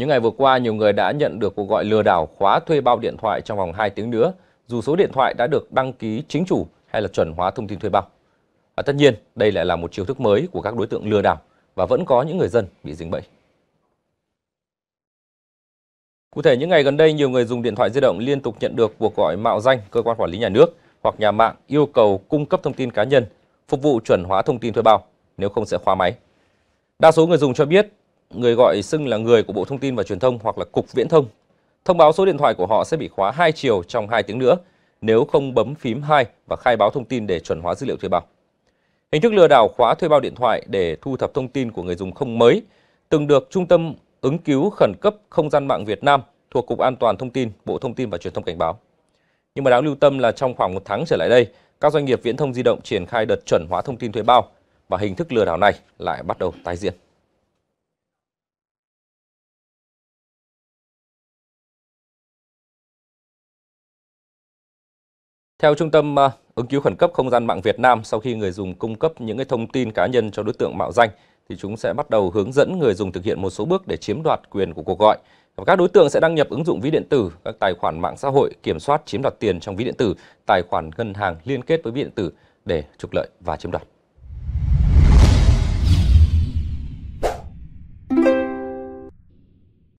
Những ngày vừa qua, nhiều người đã nhận được cuộc gọi lừa đảo khóa thuê bao điện thoại trong vòng 2 tiếng nữa, dù số điện thoại đã được đăng ký chính chủ hay là chuẩn hóa thông tin thuê bao. Và tất nhiên, đây lại là một chiêu thức mới của các đối tượng lừa đảo và vẫn có những người dân bị dính bẫy. Cụ thể, những ngày gần đây, nhiều người dùng điện thoại di động liên tục nhận được cuộc gọi mạo danh cơ quan quản lý nhà nước hoặc nhà mạng yêu cầu cung cấp thông tin cá nhân, phục vụ chuẩn hóa thông tin thuê bao, nếu không sẽ khóa máy. Đa số người dùng cho biết người gọi xưng là người của Bộ Thông tin và Truyền thông hoặc là Cục Viễn thông. Thông báo số điện thoại của họ sẽ bị khóa 2 chiều trong 2 tiếng nữa nếu không bấm phím 2 và khai báo thông tin để chuẩn hóa dữ liệu thuê bao. Hình thức lừa đảo khóa thuê bao điện thoại để thu thập thông tin của người dùng không mới từng được Trung tâm ứng cứu khẩn cấp không gian mạng Việt Nam thuộc Cục An toàn Thông tin, Bộ Thông tin và Truyền thông cảnh báo. Nhưng mà đáng lưu tâm là trong khoảng một tháng trở lại đây, các doanh nghiệp viễn thông di động triển khai đợt chuẩn hóa thông tin thuê bao và hình thức lừa đảo này lại bắt đầu tái diễn. Theo Trung tâm ờ, ứng cứu khẩn cấp không gian mạng Việt Nam, sau khi người dùng cung cấp những cái thông tin cá nhân cho đối tượng mạo danh, thì chúng sẽ bắt đầu hướng dẫn người dùng thực hiện một số bước để chiếm đoạt quyền của cuộc gọi. Và các đối tượng sẽ đăng nhập ứng dụng ví điện tử, các tài khoản mạng xã hội, kiểm soát chiếm đoạt tiền trong ví điện tử, tài khoản ngân hàng liên kết với ví điện tử để trục lợi và chiếm đoạt.